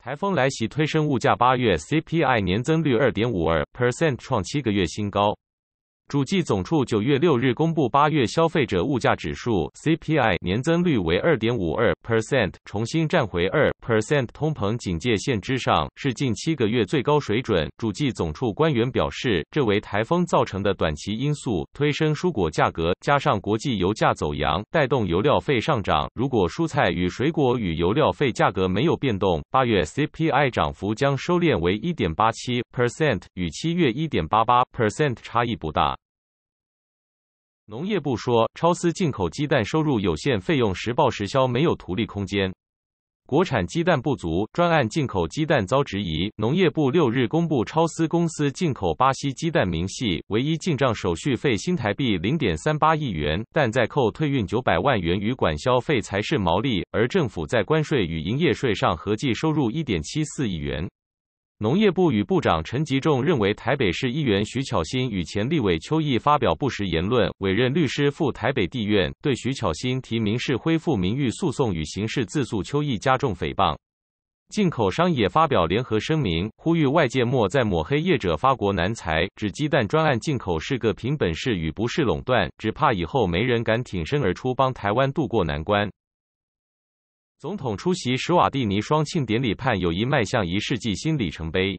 台风来袭推升物价，八月 CPI 年增率2.52%，创七个月新高。主计总处九月六日公布八月消费者物价指数 （CPI） 年增率为二点五二 percent，重新站回二 percent 通膨警戒线之上，是近七个月最高水准。主计总处官员表示，这为台风造成的短期因素推升蔬果价格，加上国际油价走扬，带动油料费上涨。如果蔬菜与水果与油料费价格没有变动，八月 CPI 涨幅将收敛为一点八七 percent，与七月一点八八 percent 差异不大。农业部说，超思进口鸡蛋收入有限，费用实报实销，没有图利空间。国产鸡蛋不足，专案进口鸡蛋遭质疑。农业部六日公布超思公司进口巴西鸡蛋明细，唯一进账手续费新台币零点三八亿元，但再扣退运九百万元、与管消费才是毛利，而政府在关税与营业税上合计收入一点七四亿元。农业部与部长陈吉仲认为，台北市议员徐巧芯与前立委邱毅发表不实言论，委任律师赴台北地院对徐巧芯提民事恢复名誉诉讼与刑事自诉邱毅加重诽谤。进口商也发表联合声明，呼吁外界莫再抹黑业者发国难财，指鸡蛋专案进口是个凭本事与不是垄断，只怕以后没人敢挺身而出帮台湾渡过难关。总统出席史瓦蒂尼双庆典礼，判友谊迈向一世纪新里程碑。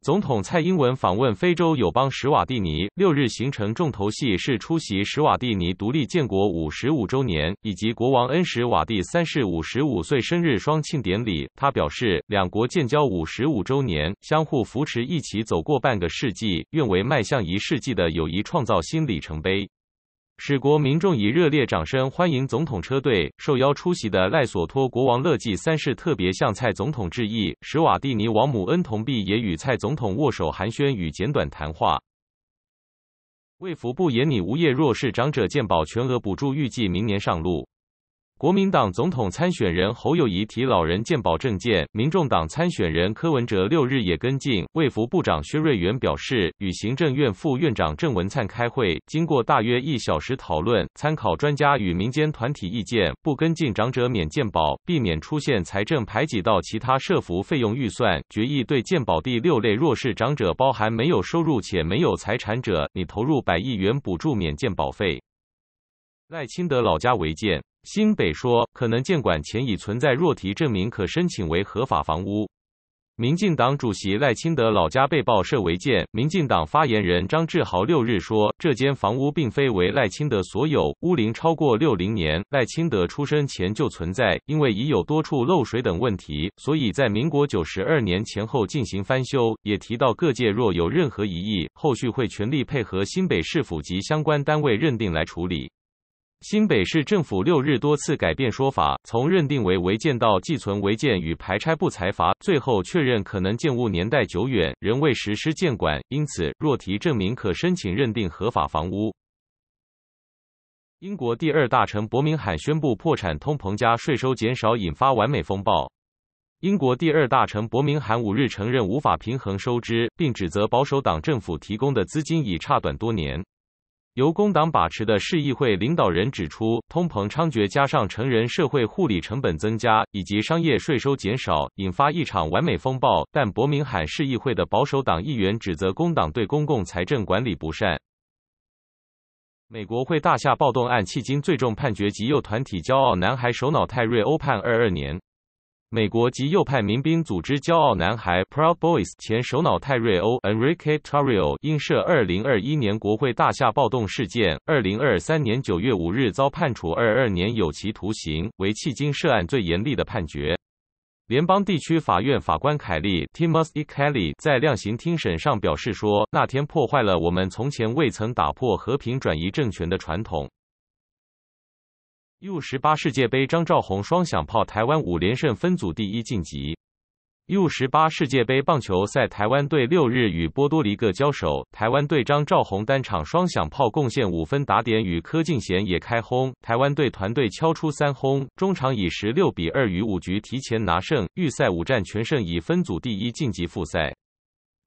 总统蔡英文访问非洲友邦史瓦蒂尼，六日行程重头戏是出席史瓦蒂尼独立建国五十五周年以及国王恩史瓦蒂三世五十五岁生日双庆典礼。他表示，两国建交五十五周年，相互扶持，一起走过半个世纪，愿为迈向一世纪的友谊创造新里程碑。使国民众以热烈掌声欢迎总统车队。受邀出席的赖索托国王乐季三世特别向蔡总统致意，史瓦蒂尼王母恩同毕也与蔡总统握手寒暄与简短谈话。为福不言你无业弱势长者健保全额补助预计明年上路。国民党总统参选人侯友谊提老人健保证件，民众党参选人柯文哲六日也跟进。卫福部长薛瑞元表示，与行政院副院长郑文灿开会，经过大约一小时讨论，参考专家与民间团体意见，不跟进长者免健保，避免出现财政排挤到其他社服费用预算。决议对健保第六类弱势长者，包含没有收入且没有财产者，拟投入百亿元补助免健保费。赖清德老家为建。新北说，可能建管前已存在弱体，证明可申请为合法房屋。民进党主席赖清德老家被曝涉违建，民进党发言人张志豪六日说，这间房屋并非为赖清德所有，屋龄超过六零年，赖清德出生前就存在，因为已有多处漏水等问题，所以在民国九十二年前后进行翻修。也提到各界若有任何疑义，后续会全力配合新北市府及相关单位认定来处理。新北市政府六日多次改变说法，从认定为违建到寄存违建与排拆不裁罚，最后确认可能建物年代久远，仍未实施建管，因此若提证明可申请认定合法房屋。英国第二大臣伯明翰宣布破产，通膨加税收减少引发完美风暴。英国第二大臣伯明翰五日承认无法平衡收支，并指责保守党政府提供的资金已差短多年。由工党把持的市议会领导人指出，通膨猖獗，加上成人社会护理成本增加以及商业税收减少，引发一场完美风暴。但伯明翰市议会的保守党议员指责工党对公共财政管理不善。美国会大厦暴动案迄今最重判决极右团体骄傲男孩首脑泰瑞欧判二二年。美国及右派民兵组织“骄傲男孩 ”（Proud Boys） 前首脑泰瑞欧· e n r i q u e Tarrio） 因涉2021年国会大厦暴动事件，2023年9月5日遭判处22年有期徒刑，为迄今涉案最严厉的判决。联邦地区法院法官凯利 （Timothy Kelly） 在量刑听审上表示说：“那天破坏了我们从前未曾打破和平转移政权的传统。” U 十八世界杯，张兆宏双响炮，台湾五连胜，分组第一晋级。U 十八世界杯棒球赛，台湾队六日与波多黎各交手，台湾队张兆宏单场双响炮贡献五分打点，与柯敬贤也开轰，台湾队团队敲出三轰，中场以十六比二与五局提前拿胜，预赛五战全胜，以分组第一晋级复赛。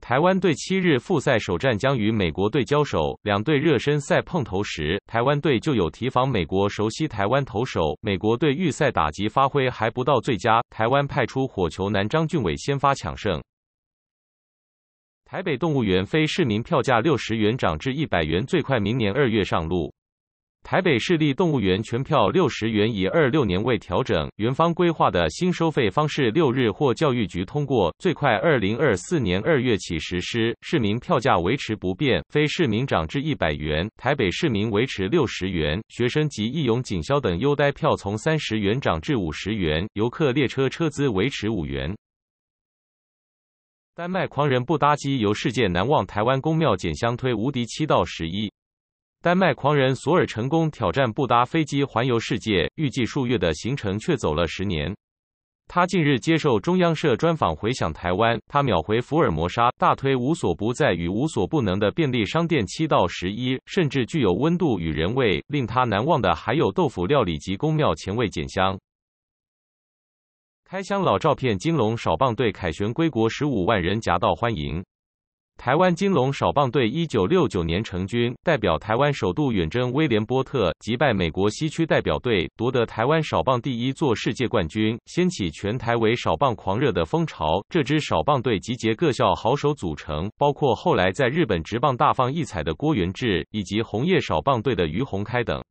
台湾队七日复赛首战将与美国队交手，两队热身赛碰头时，台湾队就有提防美国熟悉台湾投手。美国队预赛打击发挥还不到最佳，台湾派出火球男张俊伟先发抢胜。台北动物园非市民票价六十元涨至一百元，最快明年二月上路。台北市立动物园全票六十元以二六年未调整，园方规划的新收费方式六日获教育局通过，最快二零二四年二月起实施，市民票价维持不变，非市民涨至一百元，台北市民维持六十元，学生及义勇警消等优待票从三十元涨至五十元，游客列车车资维持五元。丹麦狂人不搭机游世界难忘台湾宫庙简香推无敌七到十一。丹麦狂人索尔成功挑战不搭飞机环游世界，预计数月的行程却走了十年。他近日接受中央社专访，回想台湾，他秒回福尔摩沙，大推无所不在与无所不能的便利商店七到十一，甚至具有温度与人味。令他难忘的还有豆腐料理及宫庙前味简香。开箱老照片，金龙少棒队凯旋归国，十五万人夹道欢迎。台湾金龙少棒队1969年成军，代表台湾首度远征威廉波特，击败美国西区代表队，夺得台湾少棒第一座世界冠军，掀起全台为少棒狂热的风潮。这支少棒队集结各校好手组成，包括后来在日本职棒大放异彩的郭元志，以及红叶少棒队的于洪开等。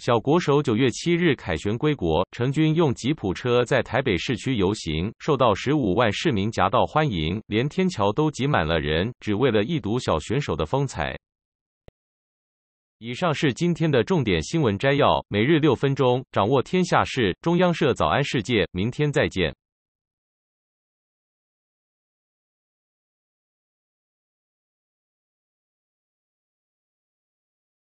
小国手九月七日凯旋归国，陈军用吉普车在台北市区游行，受到十五万市民夹道欢迎，连天桥都挤满了人，只为了一睹小选手的风采。以上是今天的重点新闻摘要，每日六分钟掌握天下事。中央社早安世界，明天再见。